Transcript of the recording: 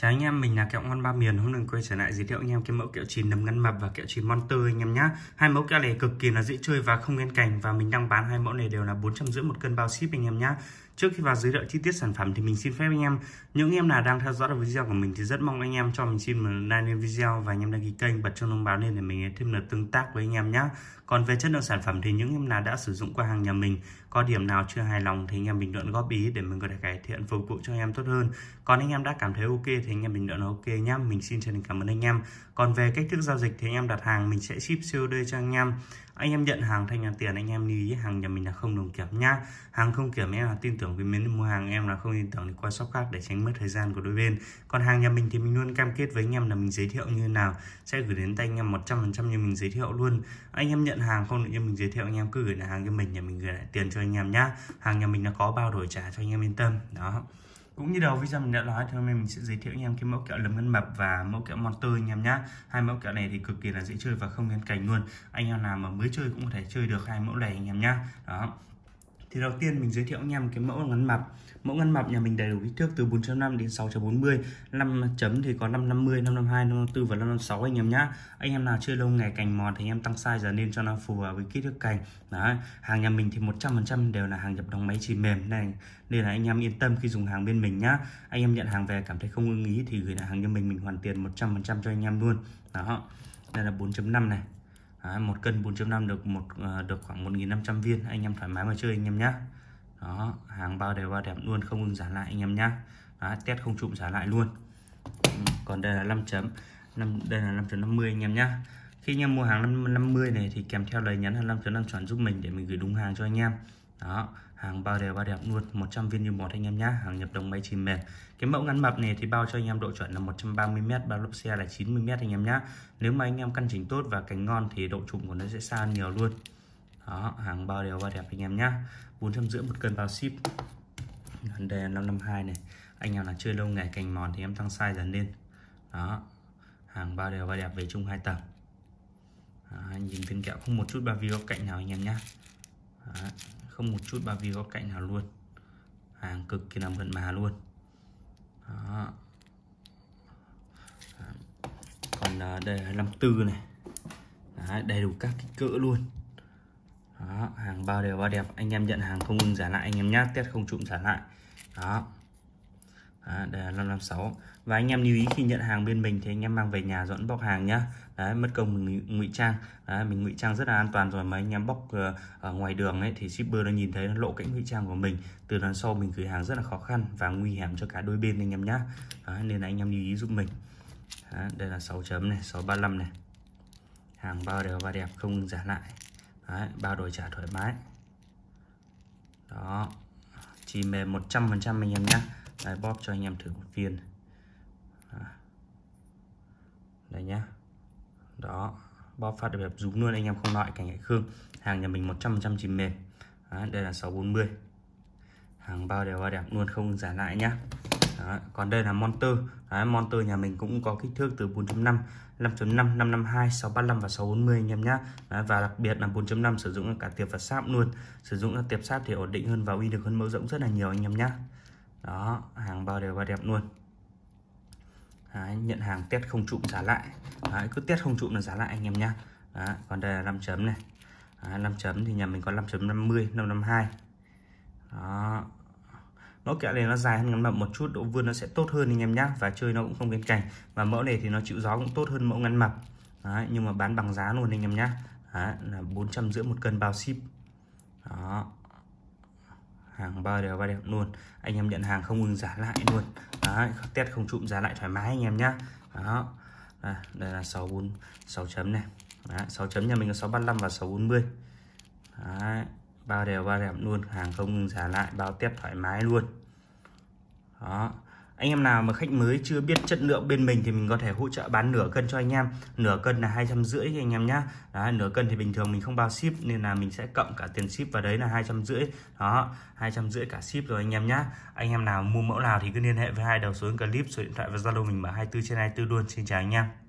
Chào anh em, mình là kẹo ngon ba miền. Hôm nay quay trở lại giới thiệu anh em cái mẫu kẹo chín nấm ngăn mập và kẹo chín monster anh em nhá. Hai mẫu kẹo này cực kỳ là dễ chơi và không lên cành và mình đang bán hai mẫu này đều là 450 một cân bao ship anh em nhá. Trước khi vào giới thiệu chi tiết sản phẩm thì mình xin phép anh em những anh em nào đang theo dõi được video của mình thì rất mong anh em cho mình xin một like lên video và anh em đăng ký kênh bật chuông thông báo lên để mình thêm được tương tác với anh em nhé. Còn về chất lượng sản phẩm thì những em nào đã sử dụng qua hàng nhà mình có điểm nào chưa hài lòng thì anh em bình luận góp ý để mình có thể cải thiện phục vụ cho anh em tốt hơn. Còn anh em đã cảm thấy ok thì thì anh em mình đoạn ok nhá mình xin chân thành cảm ơn anh em còn về cách thức giao dịch thì anh em đặt hàng mình sẽ ship COD cho anh em anh em nhận hàng thanh nhà tiền anh em lưu ý hàng nhà mình là không đồng kiểm nhá hàng không kiểm em là tin tưởng với miếng mua hàng em là không tin tưởng thì qua shop khác để tránh mất thời gian của đôi bên còn hàng nhà mình thì mình luôn cam kết với anh em là mình giới thiệu như nào sẽ gửi đến tay anh em 100% như mình giới thiệu luôn anh em nhận hàng không được như mình giới thiệu anh em cứ gửi lại hàng cho mình nhà mình gửi lại tiền cho anh em nhá hàng nhà mình là có bao đổi trả cho anh em yên tâm đó cũng như đầu video mình đã nói thì hôm nay mình sẽ giới thiệu anh em cái mẫu kẹo lấm ngân mập và mẫu kẹo monster anh em nhá hai mẫu kẹo này thì cực kỳ là dễ chơi và không nên cảnh luôn anh em nào mà mới chơi cũng có thể chơi được hai mẫu này anh em nhá đó thì đầu tiên mình giới thiệu anh em cái mẫu ngắn mập mẫu ngăn mập nhà mình đầy đủ kích thước từ 4.5 đến 6.40 5 chấm thì có 550 552 554 và 556 anh em nhá anh em nào chơi lâu ngày cành mòn thì anh em tăng size giờ nên cho nó phù hợp với kích thước cành Đấy. hàng nhà mình thì 100% đều là hàng nhập đóng máy chỉ mềm này nên là anh em yên tâm khi dùng hàng bên mình nhá anh em nhận hàng về cảm thấy không ưng ý thì gửi lại hàng cho mình mình hoàn tiền 100% cho anh em luôn đó đây là 4.5 này một cân 4.5 được một ờ, được khoảng 1.500 viên anh em thoải mái mà chơi anh em nhé đó hàng bao đều bao đẹp luôn không ngừng giá lại anh em nhé test không trụm giá lại luôn còn đây là 5 chấm 5 đây là 5.50 anh em nhá khi anh em mua hàng 550 này thì kèm theo lời nhắn là 5.5 chọn giúp mình để mình gửi đúng hàng cho anh em đó hàng bao đều bao đẹp luôn 100 viên như một anh em nhá hàng nhập đồng máy chìm mềm cái mẫu ngắn mập này thì bao cho anh em độ chuẩn là 130m bao lốp xe là 90m anh em nhá nếu mà anh em căn chỉnh tốt và cánh ngon thì độ trụng của nó sẽ xa nhiều luôn đó hàng bao đều bao đẹp anh em nhá bốn trăm rưỡi một cân bao ship gần đề 552 này anh em là chơi lâu ngày cành mòn thì em tăng size dần lên đó hàng bao đều bao đẹp về chung hai tầng đó, nhìn viên kẹo không một chút bao vi góc cạnh nào anh em nhá không một chút ba vì góc cạnh nào luôn hàng cực kỳ là mượt mà luôn đó. À, còn à, đây là 54 này Đấy, đầy đủ các kích cỡ luôn đó, hàng bao đều bao đẹp anh em nhận hàng không ngừng giả lại anh em nhá test không trụm giả lại đó Đấy, đây là 556 và anh em lưu ý khi nhận hàng bên mình thì anh em mang về nhà dọn bọc hàng nhá đấy mất công mình ngụy trang đấy, mình ngụy trang rất là an toàn rồi mà anh em bóc ờ, ở ngoài đường ấy thì shipper nó nhìn thấy nó lộ cảnh ngụy trang của mình từ đằng sau mình gửi hàng rất là khó khăn và nguy hiểm cho cả đôi bên anh em nhá đấy, nên là anh em lưu ý giúp mình đấy, đây là 6 chấm này 635 này hàng bao đều và đẹp không giả lại đấy, bao đổi trả thoải mái đó chỉ mềm 100% anh em nhé Đấy, bóp cho anh em thử một viên đây nhá đó bóp phát được đẹp rúm luôn anh em không loại cảnh hải khương hàng nhà mình 100% chìm mềm đó, đây là 640 hàng bao đều bao đẹp luôn không giả lại nhá đó. còn đây là monter Đấy, monster nhà mình cũng có kích thước từ 4.5 5.5 552 635 và 640 anh em nhé và đặc biệt là 4.5 sử dụng cả tiệp và sáp luôn sử dụng là tiệp sáp thì ổn định hơn và uy được hơn mẫu rộng rất là nhiều anh em nhé đó hàng bao đều và đẹp luôn Đấy, nhận hàng test không trụm giá lại Đấy, cứ test không trụm là giá lại anh em nhá Đấy, còn đây là 5 chấm này Đấy, 5 chấm thì nhà mình có 5 chấm 50 552 đó mẫu kẹo này nó dài hơn ngắn mập một chút độ vươn nó sẽ tốt hơn anh em nhá và chơi nó cũng không bên cạnh và mẫu này thì nó chịu gió cũng tốt hơn mẫu ngắn mập Đấy, nhưng mà bán bằng giá luôn anh em nhá Đấy, là bốn trăm rưỡi một cân bao ship đó hàng bao đều và đẹp luôn anh em nhận hàng không ngừng giá lại luôn đấy, test không trụm giá lại thoải mái anh em nhá đó đây, đây là 64 6 chấm này đấy, 6 chấm nhà mình có 635 và 640 đấy, bao đều bao đẹp luôn hàng không ngừng giá lại bao test thoải mái luôn đó anh em nào mà khách mới chưa biết chất lượng bên mình thì mình có thể hỗ trợ bán nửa cân cho anh em nửa cân là hai trăm rưỡi anh em nhá đấy, nửa cân thì bình thường mình không bao ship nên là mình sẽ cộng cả tiền ship vào đấy là hai trăm rưỡi đó hai trăm rưỡi cả ship rồi anh em nhá anh em nào mua mẫu nào thì cứ liên hệ với hai đầu số clip số điện thoại và zalo mình mở 24 trên 24 luôn xin chào anh em